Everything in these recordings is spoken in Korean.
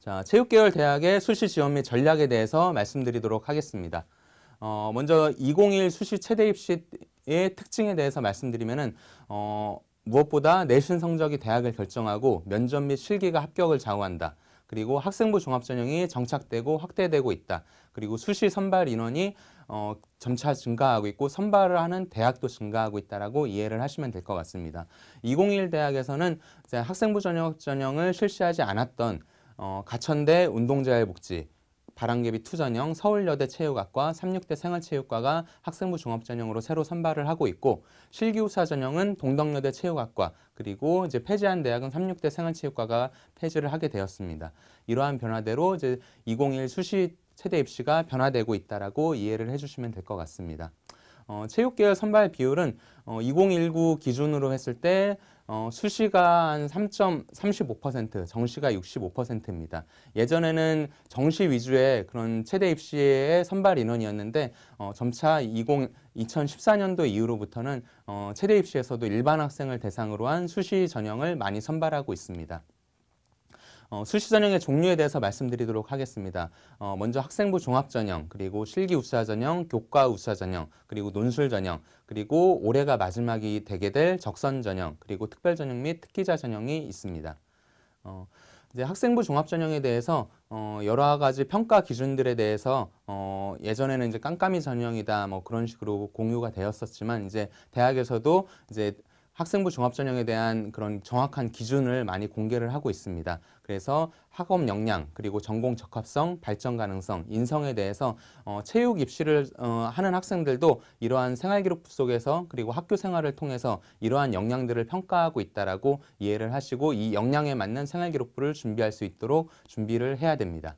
자, 체육계열 대학의 수시 지원 및 전략에 대해서 말씀드리도록 하겠습니다. 어, 먼저 201 수시 최대 입시의 특징에 대해서 말씀드리면은 어, 무엇보다 내신 성적이 대학을 결정하고 면접 및 실기가 합격을 좌우한다. 그리고 학생부 종합전형이 정착되고 확대되고 있다. 그리고 수시 선발 인원이 어, 점차 증가하고 있고 선발을 하는 대학도 증가하고 있다라고 이해를 하시면 될 것 같습니다. 201 대학에서는 학생부 전형 전형을 실시하지 않았던 어, 가천대 운동자의 복지, 바람개비 투전형 서울여대 체육학과, 삼육대 생활체육과가 학생부 종합 전형으로 새로 선발을 하고 있고 실기후사 전형은 동덕여대 체육학과 그리고 이제 폐지한 대학은 삼육대 생활체육과가 폐지를 하게 되었습니다. 이러한 변화대로 이제 2021 수시 최대 입시가 변화되고 있다라고 이해를 해주시면 될 것 같습니다. 어, 체육계열 선발 비율은 어, 2019 기준으로 했을 때 어, 수시가 한 3.35%, 정시가 65%입니다. 예전에는 정시 위주의 그런 최대 입시의 선발 인원이었는데 어, 점차 20, 2014년도 이후로부터는 어, 최대 입시에서도 일반 학생을 대상으로 한 수시 전형을 많이 선발하고 있습니다. 어, 수시전형의 종류에 대해서 말씀드리도록 하겠습니다. 어, 먼저 학생부 종합전형, 그리고 실기 우수화전형, 교과 우수화전형, 그리고 논술전형, 그리고 올해가 마지막이 되게 될 적선전형, 그리고 특별전형 및 특기자 전형이 있습니다. 어, 이제 학생부 종합전형에 대해서 어, 여러 가지 평가 기준들에 대해서 어, 예전에는 이제 깜깜이 전형이다 뭐 그런 식으로 공유가 되었었지만 이제 대학에서도 이제 학생부 종합전형에 대한 그런 정확한 기준을 많이 공개를 하고 있습니다. 그래서 학업 역량, 그리고 전공 적합성, 발전 가능성, 인성에 대해서 어, 체육 입시를 어, 하는 학생들도 이러한 생활기록 속에서 그리고 학교 생활을 통해서 이러한 역량들을 평가하고 있다라고 이해를 하시고 이 역량에 맞는 생활기록부를 준비할 수 있도록 준비를 해야 됩니다.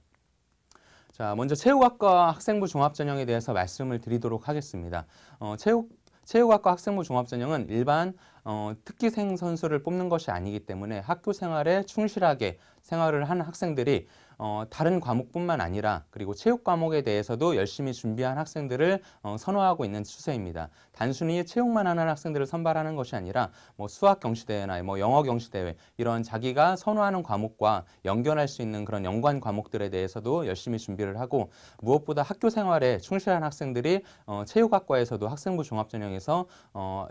자, 먼저 체육학과 학생부 종합전형에 대해서 말씀을 드리도록 하겠습니다. 어, 체육 체육학과 학생부 종합전형은 일반 어, 특기생 선수를 뽑는 것이 아니기 때문에 학교 생활에 충실하게 생활을 하는 학생들이 어, 다른 과목뿐만 아니라 그리고 체육 과목에 대해서도 열심히 준비한 학생들을 어, 선호하고 있는 추세입니다. 단순히 체육만 하는 학생들을 선발하는 것이 아니라 뭐 수학 경시대회나 뭐 영어 경시대회 이런 자기가 선호하는 과목과 연결할 수 있는 그런 연관 과목들에 대해서도 열심히 준비를 하고 무엇보다 학교 생활에 충실한 학생들이 어, 체육학과에서도 학생부 종합전형에서 어,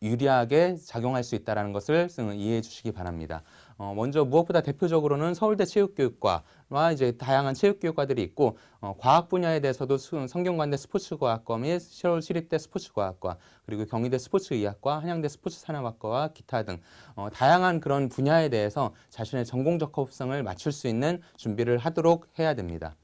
유리하게 작용할 수 있다는 것을 이해해 주시기 바랍니다. 어, 먼저 무엇보다 대표적으로는 서울대 체육교육과와 이제 다양한 체육교육과들이 있고 어, 과학 분야에 대해서도 성균관대 스포츠과학과 및 서울시립대 스포츠과학과 그리고 경희대 스포츠의학과, 한양대 스포츠산업학과와 기타 등 어, 다양한 그런 분야에 대해서 자신의 전공적 합성을 맞출 수 있는 준비를 하도록 해야 됩니다.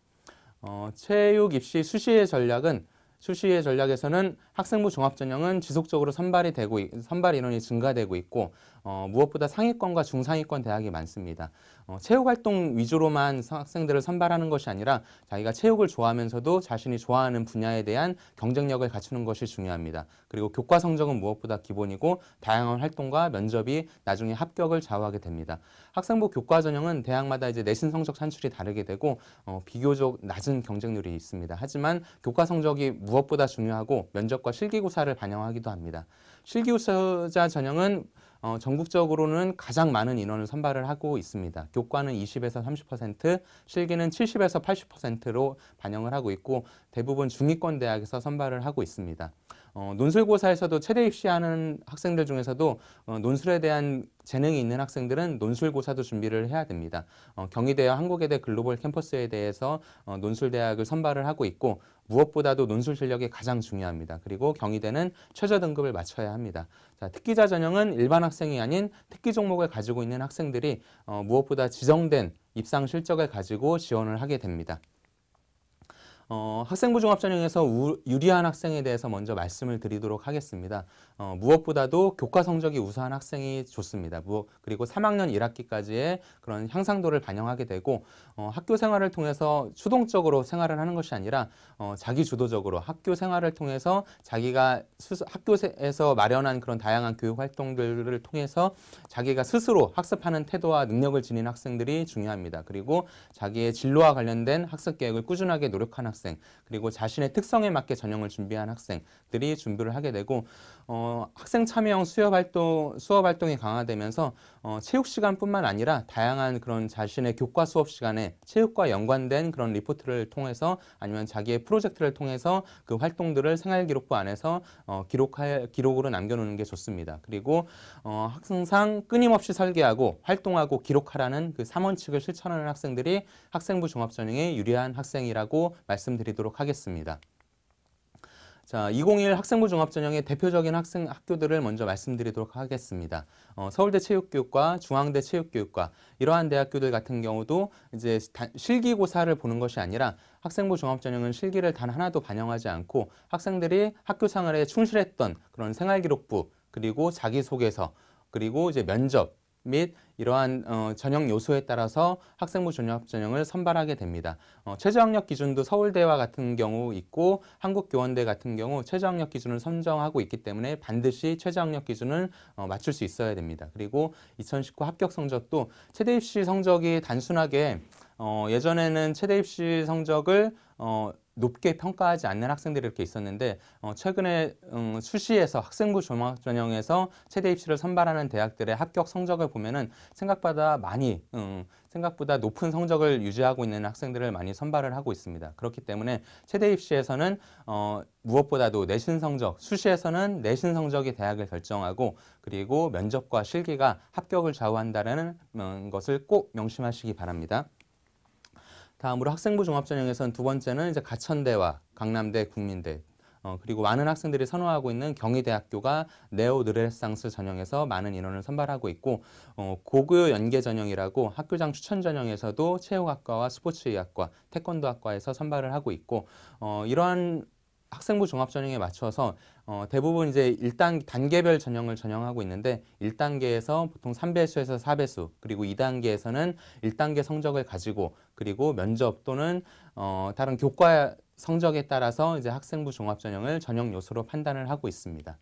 어, 체육 입시 수시의 전략은 수시의 전략에서는 학생부 종합전형은 지속적으로 선발이 되고 선발 인원이 증가되고 있고 어, 무엇보다 상위권과 중상위권 대학이 많습니다. 어, 체육활동 위주로만 학생들을 선발하는 것이 아니라 자기가 체육을 좋아하면서도 자신이 좋아하는 분야에 대한 경쟁력을 갖추는 것이 중요합니다. 그리고 교과 성적은 무엇보다 기본이고 다양한 활동과 면접이 나중에 합격을 좌우하게 됩니다. 학생부 교과 전형은 대학마다 이제 내신 성적 산출이 다르게 되고 어, 비교적 낮은 경쟁률이 있습니다. 하지만 교과 성적이 무엇보다 중요하고 면접과 실기고사를 반영하기도 합니다. 실기고사 전형은 어, 전국적으로는 가장 많은 인원을 선발을 하고 있습니다. 교과는 20에서 30%, 실기는 70에서 80%로 반영을 하고 있고 대부분 중위권 대학에서 선발을 하고 있습니다. 어, 논술고사에서도 최대 입시하는 학생들 중에서도 어, 논술에 대한 재능이 있는 학생들은 논술고사도 준비를 해야 됩니다. 어, 경희대와 한국외대 글로벌 캠퍼스에 대해서 어, 논술대학을 선발을 하고 있고 무엇보다도 논술 실력이 가장 중요합니다. 그리고 경희대는 최저 등급을 맞춰야 합니다. 자, 특기자 전형은 일반 학생이 아닌 특기 종목을 가지고 있는 학생들이 어, 무엇보다 지정된 입상 실적을 가지고 지원을 하게 됩니다. 어, 학생부 종합전형에서 우, 유리한 학생에 대해서 먼저 말씀을 드리도록 하겠습니다. 어, 무엇보다도 교과 성적이 우수한 학생이 좋습니다. 무, 그리고 3학년 1학기까지의 그런 향상도를 반영하게 되고 어, 학교 생활을 통해서 수동적으로 생활을 하는 것이 아니라 어, 자기 주도적으로 학교 생활을 통해서 자기가 스스, 학교에서 마련한 그런 다양한 교육 활동들을 통해서 자기가 스스로 학습하는 태도와 능력을 지닌 학생들이 중요합니다. 그리고 자기의 진로와 관련된 학습 계획을 꾸준하게 노력하는 학생 그리고 자신의 특성에 맞게 전형을 준비한 학생들이 준비를 하게 되고 어, 학생 참여형 수업 활동 수업 활동이 강화되면서 어, 체육 시간뿐만 아니라 다양한 그런 자신의 교과 수업 시간에 체육과 연관된 그런 리포트를 통해서 아니면 자기의 프로젝트를 통해서 그 활동들을 생활 기록부 안에서 어, 기록할 기록으로 남겨놓는 게 좋습니다. 그리고 어, 학생상 끊임없이 설계하고 활동하고 기록하라는 그 3원칙을 실천하는 학생들이 학생부 종합전형에 유리한 학생이라고 말씀. 말씀드리도록 하겠습니다. 자, 2 0 1 학생부 종합전형의 대표적인 학생 학교들을 먼저 말씀드리도록 하겠습니다. 어, 서울대 체육교육과, 중앙대 체육교육과 이러한 대학교들 같은 경우도 이제 실기고사를 보는 것이 아니라 학생부 종합전형은 실기를 단 하나도 반영하지 않고 학생들이 학교 생활에 충실했던 그런 생활기록부 그리고 자기소개서 그리고 이제 면접 및 이러한 어, 전형 요소에 따라서 학생부 종합 전형을 선발하게 됩니다. 어, 최저학력 기준도 서울대와 같은 경우 있고 한국교원대 같은 경우 최저학력 기준을 선정하고 있기 때문에 반드시 최저학력 기준을 어, 맞출 수 있어야 됩니다. 그리고 2019 합격 성적도 최대 입시 성적이 단순하게 어, 예전에는 최대 입시 성적을 어, 높게 평가하지 않는 학생들이 이렇게 있었는데 어, 최근에 음, 수시에서 학생부 종합 전형에서 최대 입시를 선발하는 대학들의 합격 성적을 보면은 생각보다 많이 음, 생각보다 높은 성적을 유지하고 있는 학생들을 많이 선발을 하고 있습니다. 그렇기 때문에 최대 입시에서는 어, 무엇보다도 내신 성적, 수시에서는 내신 성적이 대학을 결정하고 그리고 면접과 실기가 합격을 좌우한다는 음, 것을 꼭 명심하시기 바랍니다. 다음으로 학생부 종합전형에서는두 번째는 이제 가천대와 강남대, 국민대 어, 그리고 많은 학생들이 선호하고 있는 경희대학교가 네오 느레상스 전형에서 많은 인원을 선발하고 있고 어, 고교 연계 전형이라고 학교장 추천 전형에서도 체육학과와 스포츠의학과, 태권도학과에서 선발을 하고 있고 어, 이러한 학생부 종합 전형에 맞춰서 어, 대부분 이제 1단 단계별 전형을 전형하고 있는데 1단계에서 보통 3배수에서 4배수 그리고 2단계에서는 1단계 성적을 가지고 그리고 면접 또는 어, 다른 교과 성적에 따라서 이제 학생부 종합 전형을 전형 요소로 판단을 하고 있습니다.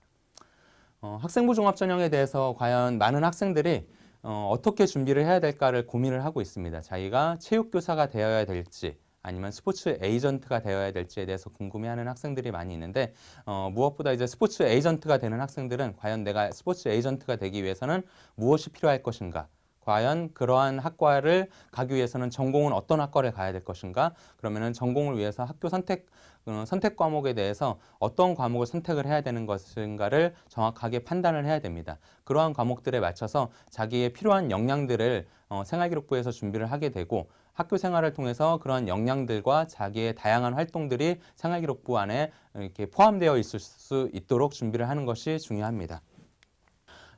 어, 학생부 종합 전형에 대해서 과연 많은 학생들이 어, 어떻게 준비를 해야 될까를 고민을 하고 있습니다. 자기가 체육교사가 되어야 될지 아니면 스포츠 에이전트가 되어야 될지에 대해서 궁금해하는 학생들이 많이 있는데 어, 무엇보다 이제 스포츠 에이전트가 되는 학생들은 과연 내가 스포츠 에이전트가 되기 위해서는 무엇이 필요할 것인가 과연 그러한 학과를 가기 위해서는 전공은 어떤 학과를 가야 될 것인가 그러면은 전공을 위해서 학교 선택 어, 선택 과목에 대해서 어떤 과목을 선택을 해야 되는 것인가를 정확하게 판단을 해야 됩니다. 그러한 과목들에 맞춰서 자기의 필요한 역량들을 어, 생활기록부에서 준비를 하게 되고 학교 생활을 통해서 그러한 역량들과 자기의 다양한 활동들이 생활기록부 안에 이렇게 포함되어 있을 수 있도록 준비를 하는 것이 중요합니다.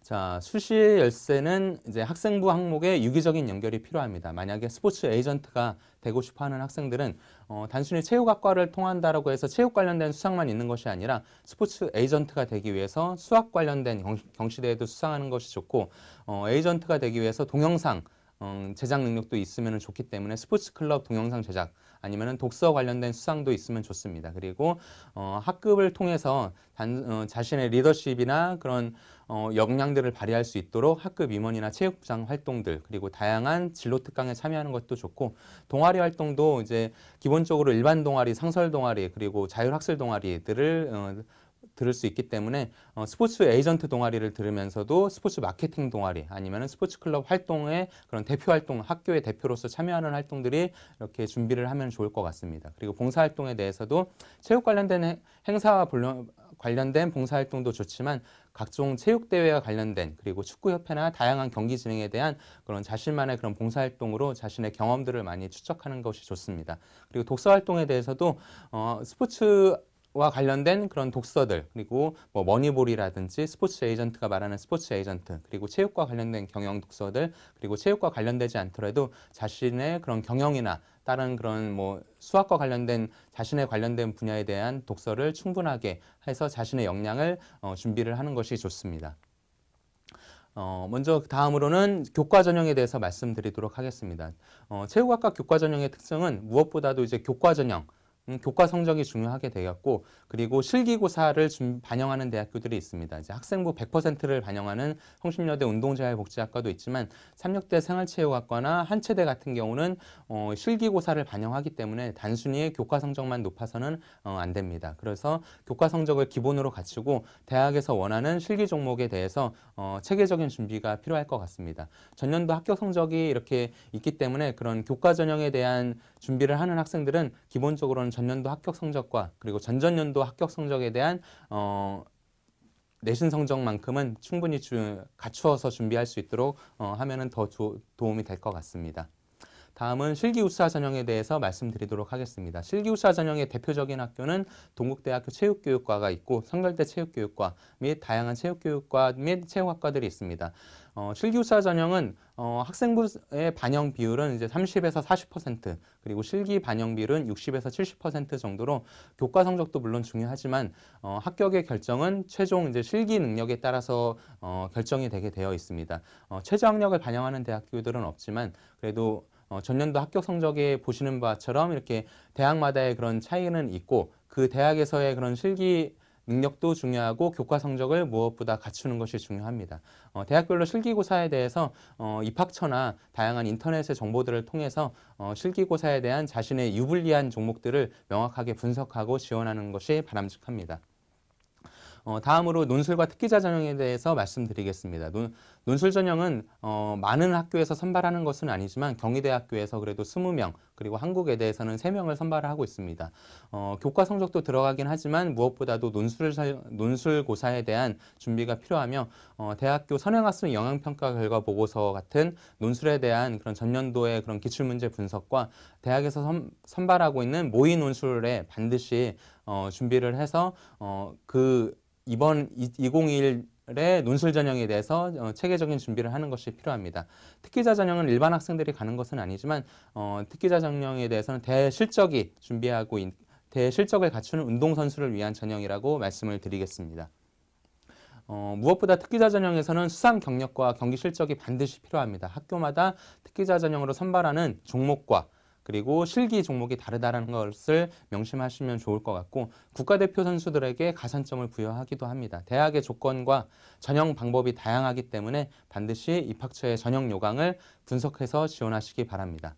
자, 수시 열쇠는 이제 학생부 항목에 유기적인 연결이 필요합니다. 만약에 스포츠 에이전트가 되고 싶어 하는 학생들은 어, 단순히 체육학과를 통한다라고 해서 체육 관련된 수상만 있는 것이 아니라 스포츠 에이전트가 되기 위해서 수학 관련된 경, 시대회도 수상하는 것이 좋고 어, 에이전트가 되기 위해서 동영상 어, 제작 능력도 있으면 좋기 때문에 스포츠 클럽 동영상 제작 아니면 독서 관련된 수상도 있으면 좋습니다. 그리고 어, 학급을 통해서 단, 어, 자신의 리더십이나 그런 어, 역량들을 발휘할 수 있도록 학급 임원이나 체육부장 활동들 그리고 다양한 진로 특강에 참여하는 것도 좋고 동아리 활동도 이제 기본적으로 일반 동아리, 상설 동아리 그리고 자율학술 동아리들을 어, 들을 수 있기 때문에 어, 스포츠 에이전트 동아리를 들으면서도 스포츠 마케팅 동아리 아니면 스포츠 클럽 활동의 그런 대표 활동 학교의 대표로서 참여하는 활동들이 이렇게 준비를 하면 좋을 것 같습니다. 그리고 봉사활동에 대해서도 체육 관련된 행사와 관련된 봉사활동도 좋지만 각종 체육대회와 관련된 그리고 축구협회나 다양한 경기 진행에 대한 그런 자신만의 그런 봉사활동으로 자신의 경험들을 많이 추적하는 것이 좋습니다. 그리고 독서활동에 대해서도 어, 스포츠 와 관련된 그런 독서들 그리고 뭐 머니볼이라든지 스포츠 에이전트가 말하는 스포츠 에이전트 그리고 체육과 관련된 경영 독서들 그리고 체육과 관련되지 않더라도 자신의 그런 경영이나 다른 그런 뭐 수학과 관련된 자신의 관련된 분야에 대한 독서를 충분하게 해서 자신의 역량을 어, 준비를 하는 것이 좋습니다. 어, 먼저 그 다음으로는 교과 전형에 대해서 말씀드리도록 하겠습니다. 어, 체육학과 교과 전형의 특성은 무엇보다도 이제 교과 전형 음, 교과 성적이 중요하게 되었고 그리고 실기고사를 반영하는 대학교들이 있습니다. 이제 학생부 100%를 반영하는 성심여대 운동자활복지학과도 있지만 삼육대 생활체육학과나 한체대 같은 경우는 어, 실기고사를 반영하기 때문에 단순히 교과 성적만 높아서는 어, 안 됩니다. 그래서 교과 성적을 기본으로 갖추고 대학에서 원하는 실기 종목에 대해서 어, 체계적인 준비가 필요할 것 같습니다. 전년도 합격 성적이 이렇게 있기 때문에 그런 교과 전형에 대한 준비를 하는 학생들은 기본적으로는 전년도 합격 성적과 그리고 전전년도 합격 성적에 대한 어, 내신 성적만큼은 충분히 주, 갖추어서 준비할 수 있도록 어, 하면 더 조, 도움이 될 것 같습니다. 다음은 실기우수화 전형에 대해서 말씀드리도록 하겠습니다. 실기우수화 전형의 대표적인 학교는 동국대학교 체육교육과가 있고 성결대 체육교육과 및 다양한 체육교육과 및 체육학과들이 있습니다. 어, 실기숙사 전형은 어, 학생부의 반영 비율은 이제 30에서 40% 그리고 실기 반영 비율은 60에서 70% 정도로 교과 성적도 물론 중요하지만 어, 합격의 결정은 최종 이제 실기 능력에 따라서 어, 결정이 되게 되어 있습니다. 어, 최저 학력을 반영하는 대학교들은 없지만 그래도 어, 전년도 합격 성적에 보시는 바처럼 이렇게 대학마다의 그런 차이는 있고 그 대학에서의 그런 실기 능력도 중요하고 교과 성적을 무엇보다 갖추는 것이 중요합니다. 어, 대학별로 실기고사에 대해서 어, 입학처나 다양한 인터넷의 정보들을 통해서 어, 실기고사에 대한 자신의 유불리한 종목들을 명확하게 분석하고 지원하는 것이 바람직합니다. 어, 다음으로 논술과 특기자 전형에 대해서 말씀드리겠습니다. 논, 논술 전형은 어, 많은 학교에서 선발하는 것은 아니지만 경희대학교에서 그래도 20명 그리고 한국에 대해서는 세명을 선발을 하고 있습니다. 어, 교과 성적도 들어가긴 하지만 무엇보다도 논술, 논술고사에 대한 준비가 필요하며 어, 대학교 선행학습 영향평가 결과 보고서 같은 논술에 대한 그런 전년도의 그런 기출문제 분석과 대학에서 선, 선발하고 있는 모의 논술에 반드시 어, 준비를 해서 어, 그 이번 2021의 논술 전형에 대해서 어, 체계적인 준비를 하는 것이 필요합니다. 특기자 전형은 일반 학생들이 가는 것은 아니지만 어, 특기자 전형에 대해서는 대실적이 준비하고 있, 대실적을 갖추는 운동선수를 위한 전형이라고 말씀을 드리겠습니다. 어, 무엇보다 특기자 전형에서는 수상 경력과 경기 실적이 반드시 필요합니다. 학교마다 특기자 전형으로 선발하는 종목과 그리고 실기 종목이 다르다는 것을 명심하시면 좋을 것 같고 국가대표 선수들에게 가산점을 부여하기도 합니다. 대학의 조건과 전형 방법이 다양하기 때문에 반드시 입학처의 전형 요강을 분석해서 지원하시기 바랍니다.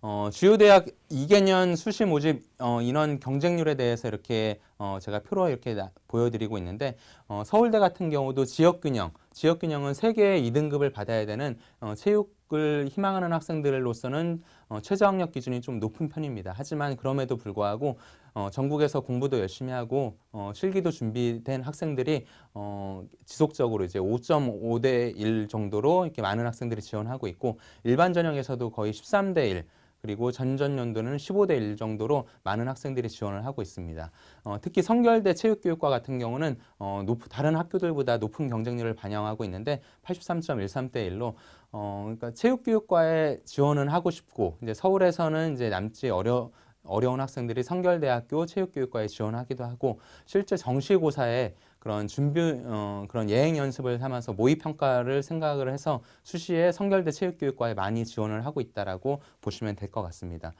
어, 주요 대학 2개년 수시 모집 어, 인원 경쟁률에 대해서 이렇게 어, 제가 표로 이렇게 나, 보여드리고 있는데 어, 서울대 같은 경우도 지역균형, 지역균형은 세계의 2등급을 받아야 되는 어, 체육 취업을 희망하는 학생들로서는 어, 최저학력 기준이 좀 높은 편입니다. 하지만 그럼에도 불구하고 어, 전국에서 공부도 열심히 하고 어, 실기도 준비된 학생들이 어, 지속적으로 이제 5.5대 1 정도로 이렇게 많은 학생들이 지원하고 있고 일반 전형에서도 거의 13대 1 그리고 전전년도는 15대 1 정도로 많은 학생들이 지원을 하고 있습니다. 어, 특히 성결대 체육교육과 같은 경우는 어, 높, 다른 학교들보다 높은 경쟁률을 반영하고 있는데 83.13대 1로 어, 그러니까 체육교육과에 지원은 하고 싶고 이제 서울에서는 이제 남지 어려 어려운 학생들이 성결대학교 체육교육과에 지원하기도 하고 실제 정시고사에 그런 준비 어, 그런 예행 연습을 삼아서 모의 평가를 생각을 해서 수시에 성결대 체육교육과에 많이 지원을 하고 있다라고 보시면 될 것 같습니다.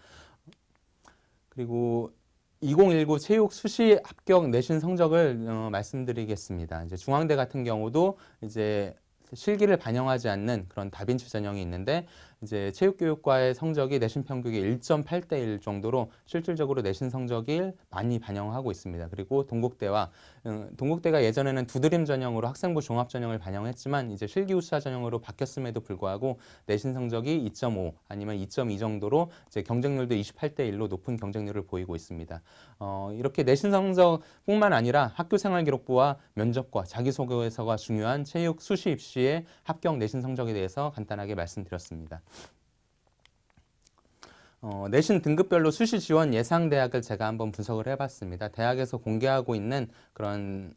그리고 2019 체육 수시 합격 내신 성적을 어, 말씀드리겠습니다. 이제 중앙대 같은 경우도 이제 실기를 반영하지 않는 그런 다빈치 전형이 있는데 이제 체육교육과의 성적이 내신 평균이 1.8대 1 정도로 실질적으로 내신 성적을 많이 반영하고 있습니다. 그리고 동국대와 음, 동국대가 예전에는 두드림 전형으로 학생부 종합 전형을 반영했지만 이제 실기우수화 전형으로 바뀌었음에도 불구하고 내신 성적이 2.5 아니면 2.2 정도로 이제 경쟁률도 28대 1로 높은 경쟁률을 보이고 있습니다. 어, 이렇게 내신 성적뿐만 아니라 학교 생활 기록부와 면접과 자기소개서가 중요한 체육 수시 입시의 합격 내신 성적에 대해서 간단하게 말씀드렸습니다. 어, 내신 등급별로 수시 지원 예상 대학을 제가 한번 분석을 해봤습니다. 대학에서 공개하고 있는 그런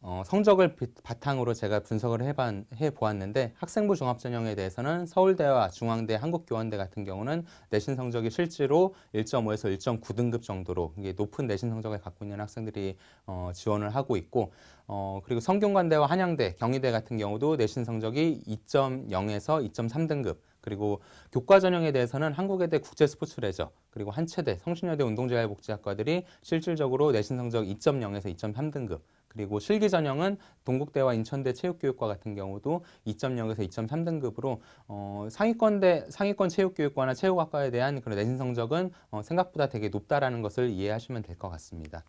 어, 성적을 바탕으로 제가 분석을 해봤, 해보았는데 학생부 종합전형에 대해서는 서울대와 중앙대, 한국교원대 같은 경우는 내신 성적이 실제로 1.5에서 1.9등급 정도로 이게 높은 내신 성적을 갖고 있는 학생들이 어, 지원을 하고 있고 어, 그리고 성균관대와 한양대, 경희대 같은 경우도 내신 성적이 2.0에서 2.3등급 그리고 교과 전형에 대해서는 한국외대 국제스포츠레저 그리고 한체대 성신여대 운동재활복지학과들이 실질적으로 내신 성적 2.0에서 2.3등급 그리고 실기 전형은 동국대와 인천대 체육교육과 같은 경우도 2.0에서 2.3등급으로 어, 상위권대 상위권 체육교육과나 체육학과에 대한 그런 내신 성적은 어, 생각보다 되게 높다라는 것을 이해하시면 될 것 같습니다.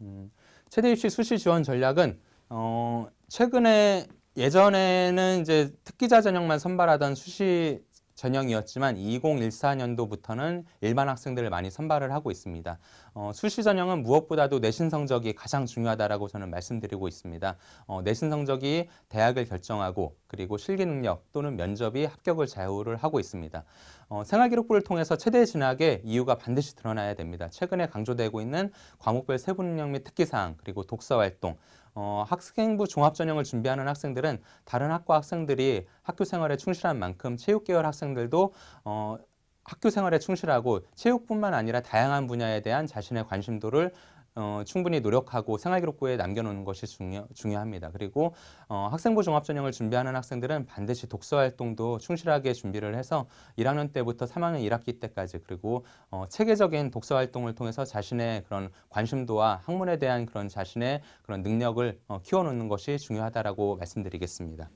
음, 최대 입시 수시 지원 전략은 어, 최근에 예전에는 이제 특기자 전형만 선발하던 수시 전형이었지만 2014년도부터는 일반 학생들을 많이 선발을 하고 있습니다. 어, 수시 전형은 무엇보다도 내신 성적이 가장 중요하다라고 저는 말씀드리고 있습니다. 어, 내신 성적이 대학을 결정하고 그리고 실기 능력 또는 면접이 합격을 좌우를 하고 있습니다. 어, 생활기록부를 통해서 최대 진학의 이유가 반드시 드러나야 됩니다. 최근에 강조되고 있는 과목별 세분 능력 및 특기사항 그리고 독서활동 어, 학생부 종합전형을 준비하는 학생들은 다른 학과 학생들이 학교 생활에 충실한 만큼 체육계열 학생들도 어, 학교 생활에 충실하고 체육뿐만 아니라 다양한 분야에 대한 자신의 관심도를 어, 충분히 노력하고 생활기록부에 남겨놓는 것이 중요, 중요합니다. 그리고 어, 학생부 종합전형을 준비하는 학생들은 반드시 독서활동도 충실하게 준비를 해서 1학년 때부터 3학년 1학기 때까지 그리고 어, 체계적인 독서활동을 통해서 자신의 그런 관심도와 학문에 대한 그런 자신의 그런 능력을 어, 키워놓는 것이 중요하다고 말씀드리겠습니다.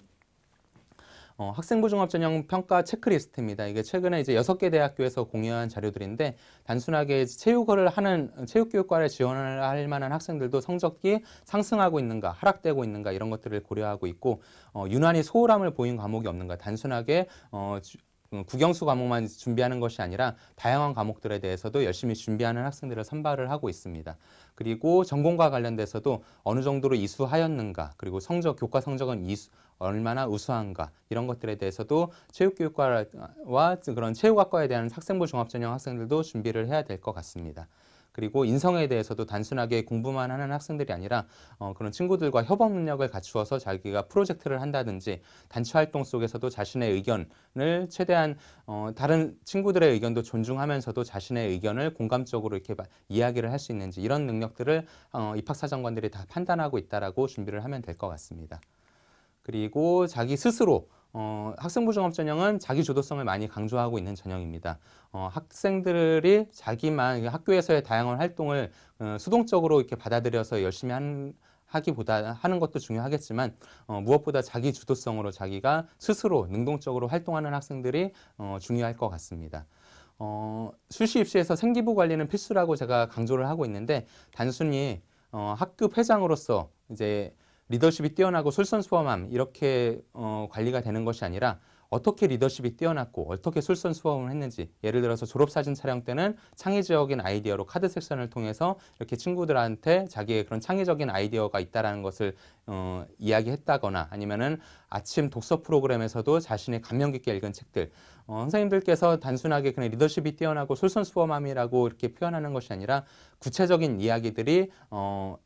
어, 학생부 종합전형 평가 체크리스트입니다. 이게 최근에 이제 여섯 개 대학교에서 공유한 자료들인데 단순하게 체육을 하는 체육교육과를 지원을 할 만한 학생들도 성적이 상승하고 있는가 하락되고 있는가 이런 것들을 고려하고 있고 어, 유난히 소홀함을 보인 과목이 없는가 단순하게 어, 주, 음, 국영수 과목만 준비하는 것이 아니라 다양한 과목들에 대해서도 열심히 준비하는 학생들을 선발을 하고 있습니다. 그리고 전공과 관련돼서도 어느 정도로 이수하였는가 그리고 성적 교과 성적은 이수, 얼마나 우수한가 이런 것들에 대해서도 체육교육과와 그런 체육학과에 대한 학생부 종합전형 학생들도 준비를 해야 될 것 같습니다. 그리고 인성에 대해서도 단순하게 공부만 하는 학생들이 아니라 어, 그런 친구들과 협업 능력을 갖추어서 자기가 프로젝트를 한다든지 단체 활동 속에서도 자신의 의견을 최대한 어, 다른 친구들의 의견도 존중하면서도 자신의 의견을 공감적으로 이렇게 이야기를 할 수 있는지 이런 능력들을 어, 입학사정관들이 다 판단하고 있다라고 준비를 하면 될 것 같습니다. 그리고 자기 스스로 어, 학생부 종합 전형은 자기 주도성을 많이 강조하고 있는 전형입니다. 어, 학생들이 자기만 학교에서의 다양한 활동을 어, 수동적으로 이렇게 받아들여서 열심히 한, 하기보다 하는 것도 중요하겠지만 어, 무엇보다 자기 주도성으로 자기가 스스로 능동적으로 활동하는 학생들이 어, 중요할 것 같습니다. 어, 수시 입시에서 생기부 관리는 필수라고 제가 강조를 하고 있는데 단순히 어, 학급 회장으로서 이제 리더십이 뛰어나고 솔선수범함 이렇게 어, 관리가 되는 것이 아니라 어떻게 리더십이 뛰어났고 어떻게 솔선수범을 했는지 예를 들어서 졸업사진 촬영 때는 창의적인 아이디어로 카드 섹션을 통해서 이렇게 친구들한테 자기의 그런 창의적인 아이디어가 있다라는 것을 어, 이야기했다거나 아니면은 아침 독서 프로그램에서도 자신의 감명 깊게 읽은 책들 어, 선생님들께서 단순하게 그냥 리더십이 뛰어나고 솔선수범함이라고 이렇게 표현하는 것이 아니라 구체적인 이야기들이 어,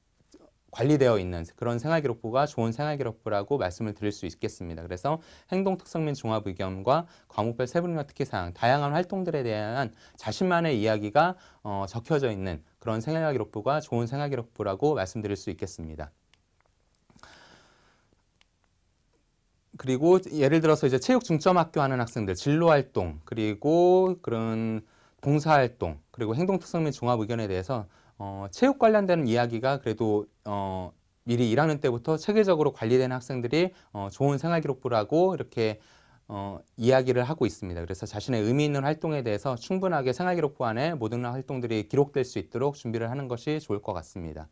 관리되어 있는 그런 생활기록부가 좋은 생활기록부라고 말씀을 드릴 수 있겠습니다. 그래서 행동 특성 및 종합 의견과 과목별 세분류와 특기사항, 다양한 활동들에 대한 자신만의 이야기가 어, 적혀져 있는 그런 생활기록부가 좋은 생활기록부라고 말씀드릴 수 있겠습니다. 그리고 예를 들어서 이제 체육 중점 학교 하는 학생들 진로 활동 그리고 그런 봉사 활동 그리고 행동 특성 및 종합 의견에 대해서 어, 체육 관련된 이야기가 그래도 어, 미리 일하는 때부터 체계적으로 관리된 학생들이 어, 좋은 생활기록부라고 이렇게 어, 이야기를 하고 있습니다. 그래서 자신의 의미 있는 활동에 대해서 충분하게 생활기록부 안에 모든 활동들이 기록될 수 있도록 준비를 하는 것이 좋을 것 같습니다.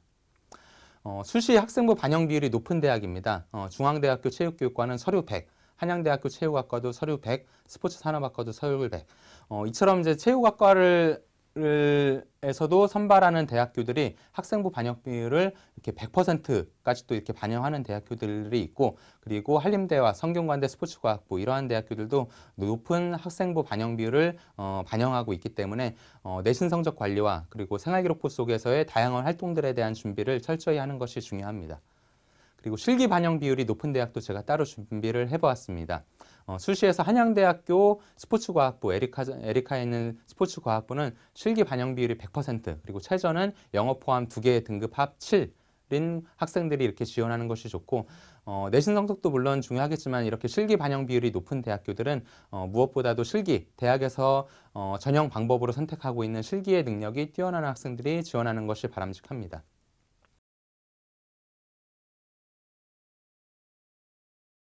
어, 수시 학생부 반영 비율이 높은 대학입니다. 어, 중앙대학교 체육교육과는 서류 100, 한양대학교 체육학과도 서류 100, 스포츠 산업학과도 서류 100. 어, 이처럼 이제 체육학과를 에서도 선발하는 대학교들이 학생부 반영 비율을 이렇게 100%까지 또 이렇게 반영하는 대학교들이 있고 그리고 한림대와 성균관대 스포츠과학부 이러한 대학교들도 높은 학생부 반영 비율을 어, 반영하고 있기 때문에 어, 내신 성적 관리와 그리고 생활기록부 속에서의 다양한 활동들에 대한 준비를 철저히 하는 것이 중요합니다. 그리고 실기 반영 비율이 높은 대학도 제가 따로 준비를 해보았습니다. 어, 수시에서 한양대학교 스포츠과학부 에리카, 에리카에 있는 스포츠과학부는 실기 반영 비율이 100% 그리고 최저는 영어 포함 두 개의 등급 합 7. 인 학생들이 이렇게 지원하는 것이 좋고 어, 내신 성적도 물론 중요하겠지만 이렇게 실기 반영 비율이 높은 대학교들은 어, 무엇보다도 실기, 대학에서 어, 전형 방법으로 선택하고 있는 실기의 능력이 뛰어난 학생들이 지원하는 것이 바람직합니다.